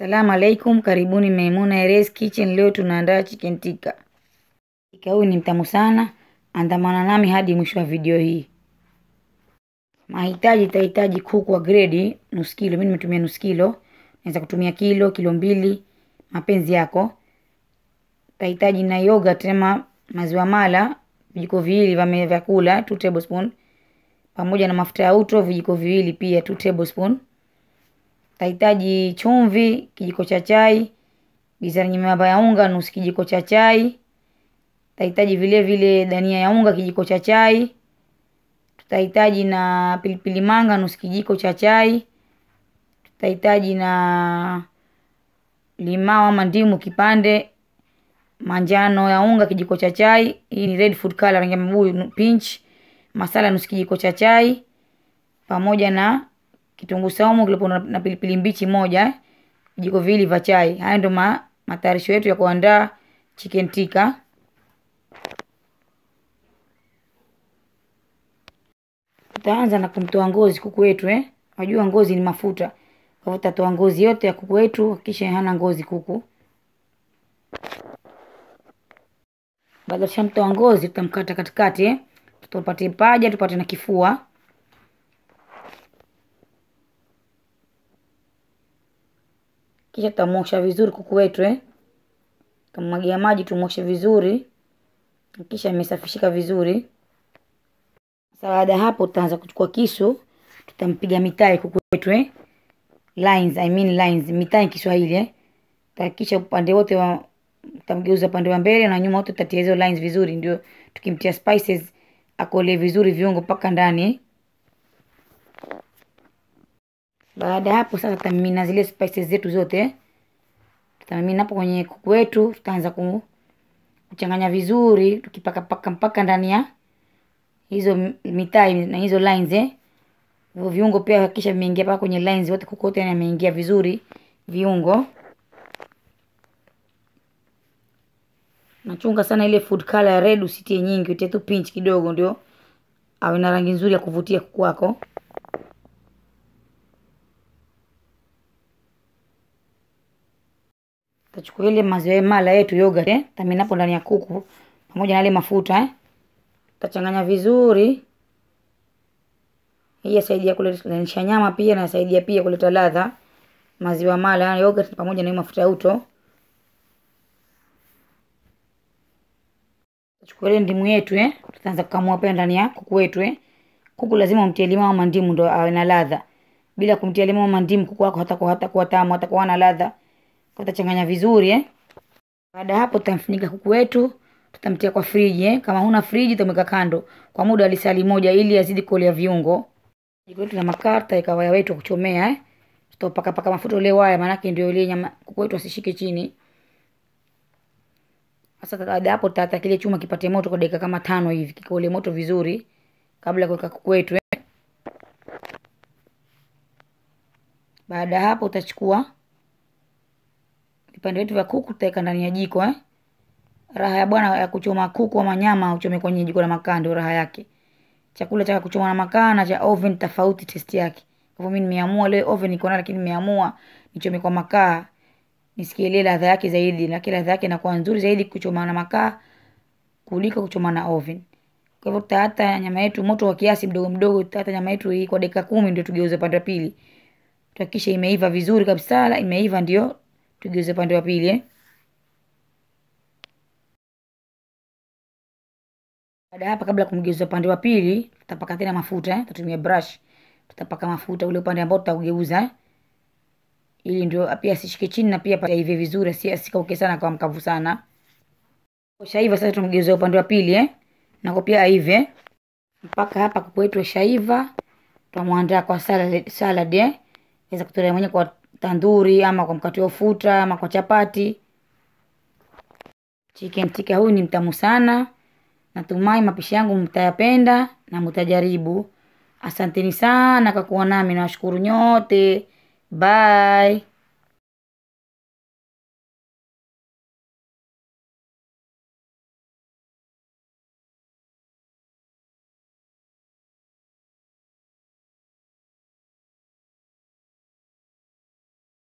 Salamu alaikum, karibuni Maimuna Erez Kitchen. Leo tunaandaa chicken tikka. Tikka huyu ni mtamu sana, andamana nami hadi mwisho wa video hii. Mahitaji, tahitaji kuku wa gredi nusu kilo, mimi nimetumia nusu kilo, naweza kutumia kilo, kilo mbili, mapenzi yako. Tahitaji na yogurt ama maziwa mala vijiko viwili vya vyakula 2 tablespoon, pamoja na mafuta ya uto vijiko viwili pia 2 tablespoon Utahitaji chumvi kijiko cha chai, bizari nyembamba ya unga nusu kijiko cha chai. Utahitaji vile vile dania ya unga kijiko cha chai. Tutahitaji na pilipili manga nusu kijiko cha chai. Tutahitaji na limao ama ndimu kipande, manjano ya unga kijiko cha chai. Hii ni red food color, rangi ya mabuyu pinch. Masala nusu kijiko cha chai pamoja na kitunguu saumu kilipo na pilipili mbichi moja eh, vijiko viwili vya chai. Haya ndio ma, matayarisho yetu ya kuandaa chicken tikka. Tutaanza na kumtoa ngozi kuku wetu eh. Unajua ngozi ni mafuta. Kwa hivyo tutatoa ngozi yote ya kuku wetu, kisha hana ngozi kuku. Baada ya kumtoa ngozi, tutamkata katikati eh. Tupate paja, tupate na kifua. kisha tutamwosha vizuri kuku wetu eh? Tumwagia maji tumwoshe vizuri kisha amesafishika vizuri sasa baada hapo tutaanza kuchukua kisu tutampiga mitai kuku wetu eh? lines i mean lines mitai kiswahili eh? tahakikisha upande wote wa utamgeuza upande wa mbele na nyuma wote utatia hizo lines vizuri ndio tukimtia spices akolee vizuri viungo mpaka ndani eh? Baada hapo sasa tutamimina zile spices zetu zote. Tutamimina hapo kwenye kuku wetu, tutaanza kuchanganya vizuri tukipaka paka mpaka ndani ya hizo mitai na hizo lines eh. Hivyo viungo pia hakikisha vimeingia paka kwenye lines wote, kuku wote yameingia vizuri viungo. Nachunga sana ile food color ya red, usitie nyingi, utie tu pinch kidogo, ndio awe na rangi nzuri ya kuvutia kuku wako. Tachukua ile maziwa mala yetu yogurt eh, tamina hapo ndani ya kuku pamoja na ile mafuta eh. Tachanganya vizuri. Hii yasaidia kuletanisha nyama pia na yasaidia pia kuleta ladha. Maziwa mala yani yogurt pamoja na ile mafuta ya uto. Tachukua ile ndimu yetu eh, tutaanza kukamua pia ndani ya kuku wetu eh. Kuku lazima umtie limao mandimu ndo awe na ladha. Bila kumtia limao mandimu kuku wako hata kwa hata hatakuwa tamu, hata hatakuwa na ladha. Utachanganya vizuri eh. Baada hapo tutamfunika kuku wetu, tutamtia kwa friji eh. Kama huna friji utamweka kando kwa muda wa lisali moja ili azidi kuolea viungo. Jiko letu la makaa tutaweka waya wetu kuchomea eh. Tutapaka paka mafuta ile waya maana yake ndio ile nyama kuku wetu asishike chini. Sasa baada hapo tata kile chuma kipate moto kwa dakika kama tano hivi, kikole moto vizuri kabla ya kuweka kuku wetu eh. Baada hapo utachukua Vipande vyetu vya kuku tutaweka ndani ya jiko eh. Raha ya bwana ya kuchoma kuku wa manyama uchome kwenye jiko la makaa ndio raha yake. Chakula cha kuchoma na makaa na cha oven tofauti test yake. Kwa hivyo mimi nimeamua leo oven iko na lakini nimeamua nichome kwa makaa. Nisikie ile ladha yake zaidi na kila ladha yake inakuwa nzuri zaidi kuchoma na makaa kuliko kuchoma na oven. Kwa hivyo tutahata nyama yetu moto wa kiasi mdogo mdogo, tutahata nyama yetu hii kwa dakika kumi ndio tugeuze pande pili. Tuhakikishe imeiva vizuri kabisa, imeiva ndio tugeuze upande wa pili eh. Baada hapa, kabla kumgeuza upande wa pili, tutapaka tena mafuta eh. Tutumia brush, tutapaka mafuta ule upande ambao tutaugeuza eh. Ili ndio ah, pia asishike chini na pia hivi vizuri, si asikauke sana kwa mkavu sana. Shaiva sasa, tumgeuza upande wa pili eh, na pia aive eh? mpaka hapa kuku shaiva. Tutamwandaa kwa salad, salad eh, weza kutolea mwenye kwa tanduri ama kwa mkate wa ufuta ama kwa chapati chicken tikka huyu ni mtamu sana natumai mapishi yangu mtayapenda na mtajaribu asanteni sana kwa kuwa nami nawashukuru nyote bye